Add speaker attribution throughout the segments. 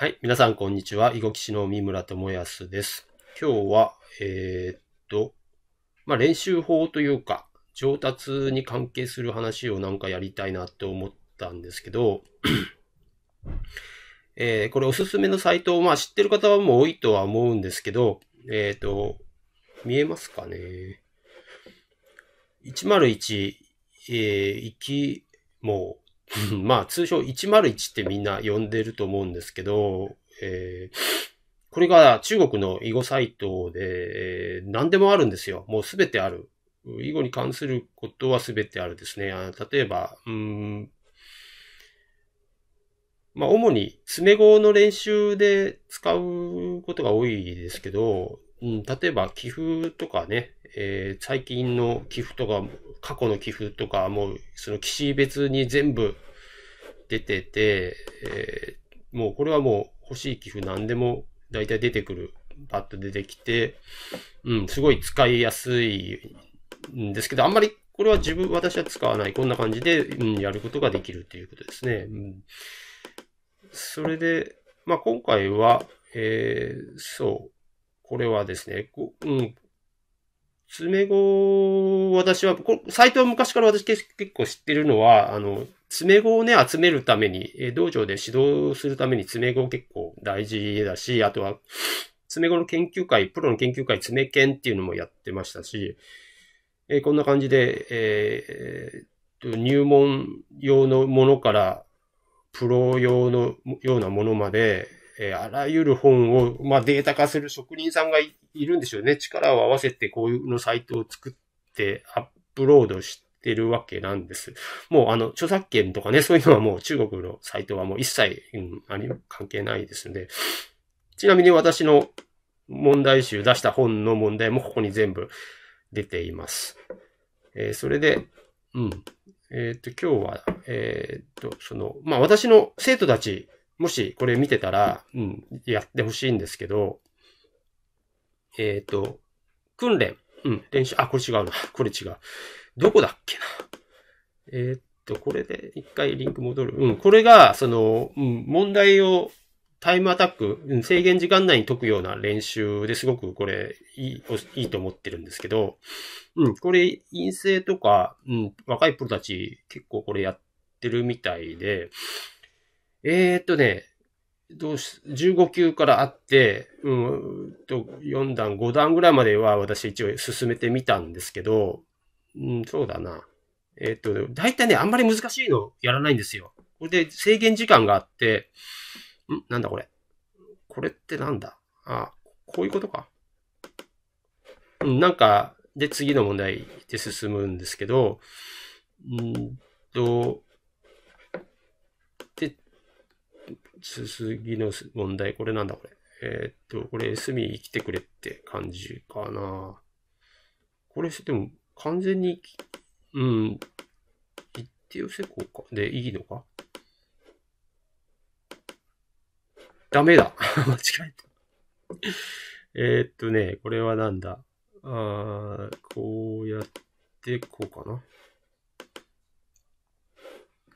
Speaker 1: はい。皆さん、こんにちは。囲碁棋士の三村智康です。今日は、えー、っと、まあ、練習法というか、上達に関係する話をなんかやりたいなって思ったんですけど、えー、これおすすめのサイトを、まあ、知ってる方はもう多いとは思うんですけど、えー、っと、見えますかね。101、えー、生きもうまあ、通称101ってみんな呼んでると思うんですけど、えー、これが中国の囲碁サイトで、えー、何でもあるんですよ。もうすべてある。囲碁に関することはすべてあるですね。あ例えば、うん、まあ、主に詰碁の練習で使うことが多いですけど、うん、例えば、棋譜とかね、えー、最近の寄付とか、過去の寄付とかも、その棋士別に全部出てて、えー、もうこれはもう欲しい寄付何でも大体出てくる。パッと出てきて、うん、すごい使いやすいんですけど、あんまりこれは自分、私は使わない。こんな感じで、うん、やることができるということですね。うん、それで、まあ、今回は、えー、そう、これはですね、うん、詰め子、私は、こサイトは昔から私結構知ってるのは、あの、詰め子をね、集めるために、え道場で指導するために詰め子結構大事だし、あとは、詰め子の研究会、プロの研究会、詰め研っていうのもやってましたし、えこんな感じで、えー、入門用のものから、プロ用のようなものまで、えあらゆる本を、まあ、データ化する職人さんがいいるんでしょうね。力を合わせてこういうのサイトを作ってアップロードしてるわけなんです。もうあの、著作権とかね、そういうのはもう中国のサイトはもう一切、うん、あ関係ないですので。ちなみに私の問題集出した本の問題もここに全部出ています。えー、それで、うん。えっ、と、今日は、えっ、と、その、まあ、私の生徒たち、もしこれ見てたら、うん、やってほしいんですけど、えっ、ー、と、訓練。うん、練習。あ、これ違うな。これ違う。どこだっけな。えっ、ー、と、これで一回リンク戻る。うん、これが、その、うん、問題をタイムアタック、制限時間内に解くような練習ですごくこれいい、いいと思ってるんですけど、うん、これ、陰性とか、うん、若いプロたち結構これやってるみたいで、えー、っとね、どうし、15級からあって、うんと、4段、5段ぐらいまでは私一応進めてみたんですけど、うん、そうだな。えっ、ー、と、大体ね、あんまり難しいのやらないんですよ。これで制限時間があって、んなんだこれ。これってなんだあ、こういうことか。うん、なんか、で、次の問題で進むんですけど、うんと、すすぎの問題、これなんだこれ。えー、っと、これ、隅生きてくれって感じかな。これ、でも、完全に、うん、一定をこうか。で、いいのかダメだ 間違えたえっとね、これはなんだあこうやって、こうかな。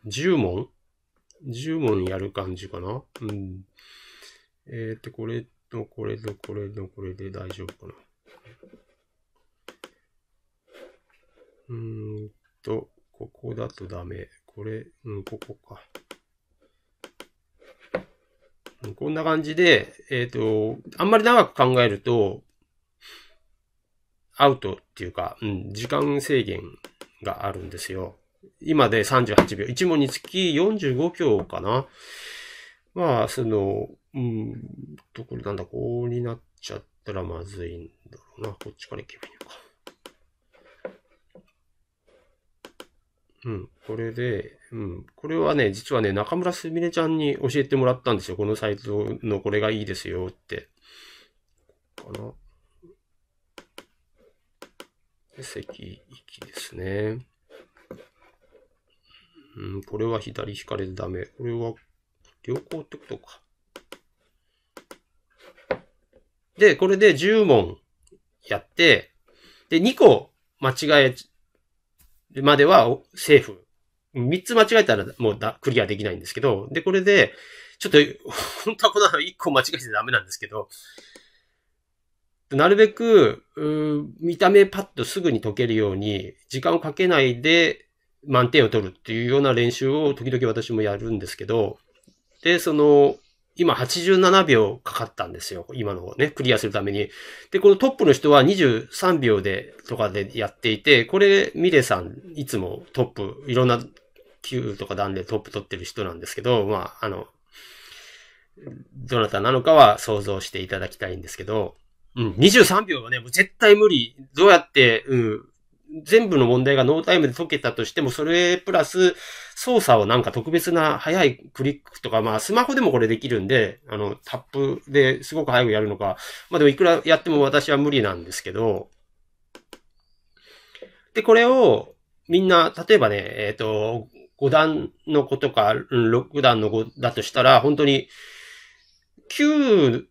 Speaker 1: 10問10問やる感じかなうん。えー、っと、これと、これと、これと、これで大丈夫かなうーんと、ここだとダメ。これ、うん、ここか。こんな感じで、えっ、ー、と、あんまり長く考えると、アウトっていうか、うん、時間制限があるんですよ。今で38秒。1問につき45秒かな。まあ、その、うん、と、これなんだ、こうになっちゃったらまずいんだろうな。こっちから行けばいいのか。うん、これで、うん、これはね、実はね、中村すみれちゃんに教えてもらったんですよ。このサイズのこれがいいですよって。かな。で、席、行きですね。うん、これは左引かれてダメ。これは、良好ってことか。で、これで10問やって、で、2個間違えまではセーフ。3つ間違えたらもうだクリアできないんですけど、で、これで、ちょっと、本当はこの1個間違えてダメなんですけど、なるべく、見た目パッとすぐに解けるように、時間をかけないで、満点を取るっていうような練習を時々私もやるんですけど、で、その、今87秒かかったんですよ。今のね、クリアするために。で、このトップの人は23秒で、とかでやっていて、これ、ミレさん、いつもトップ、いろんな級とか段でトップ取ってる人なんですけど、まあ、あの、どなたなのかは想像していただきたいんですけど、うん、23秒はね、もう絶対無理。どうやって、うん、全部の問題がノータイムで解けたとしても、それプラス操作をなんか特別な早いクリックとか、まあスマホでもこれできるんで、あの、タップですごく早くやるのか、まあでもいくらやっても私は無理なんですけど、で、これをみんな、例えばね、えっ、ー、と、5段の子とか、6段の子だとしたら、本当に、9、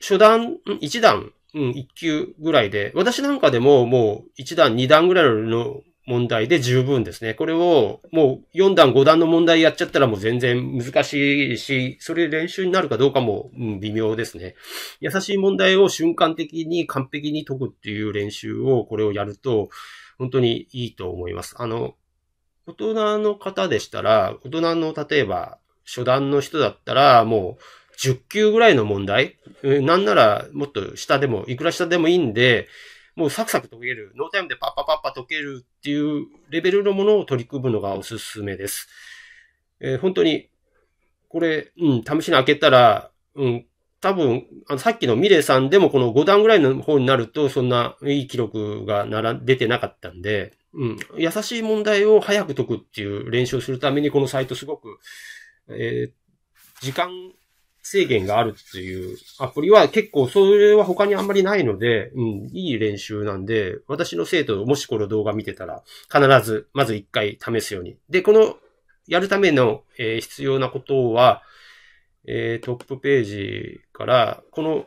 Speaker 1: 初段、1段うん、一級ぐらいで、私なんかでももう一段、二段ぐらいの問題で十分ですね。これをもう四段、五段の問題やっちゃったらもう全然難しいし、それ練習になるかどうかも、うん、微妙ですね。優しい問題を瞬間的に完璧に解くっていう練習をこれをやると本当にいいと思います。あの、大人の方でしたら、大人の例えば初段の人だったらもう10級ぐらいの問題、なんならもっと下でも、いくら下でもいいんで、もうサクサク解ける、ノータイムでパッパパッパ解けるっていうレベルのものを取り組むのがおすすめです。えー、本当に、これ、うん、試しに開けたら、うん、多分、あのさっきのミレイさんでもこの5段ぐらいの方になると、そんないい記録がなら出てなかったんで、うん、優しい問題を早く解くっていう練習をするために、このサイトすごく、えー、時間制限があるっていうアプリは結構それは他にあんまりないので、うん、いい練習なんで、私の生徒、もしこの動画見てたら、必ず、まず一回試すように。で、この、やるための、えー、必要なことは、えー、トップページから、この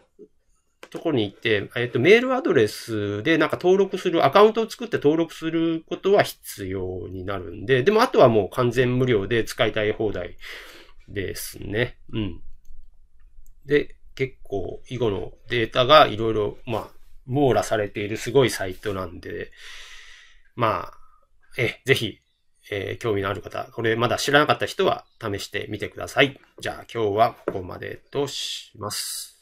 Speaker 1: ところに行って、えっ、ー、と、メールアドレスでなんか登録する、アカウントを作って登録することは必要になるんで、でもあとはもう完全無料で使いたい放題ですね。うん。で、結構囲碁のデータがいろいろ、まあ、網羅されているすごいサイトなんで、まあ、え、ぜひ、えー、興味のある方、これまだ知らなかった人は試してみてください。じゃあ今日はここまでとします。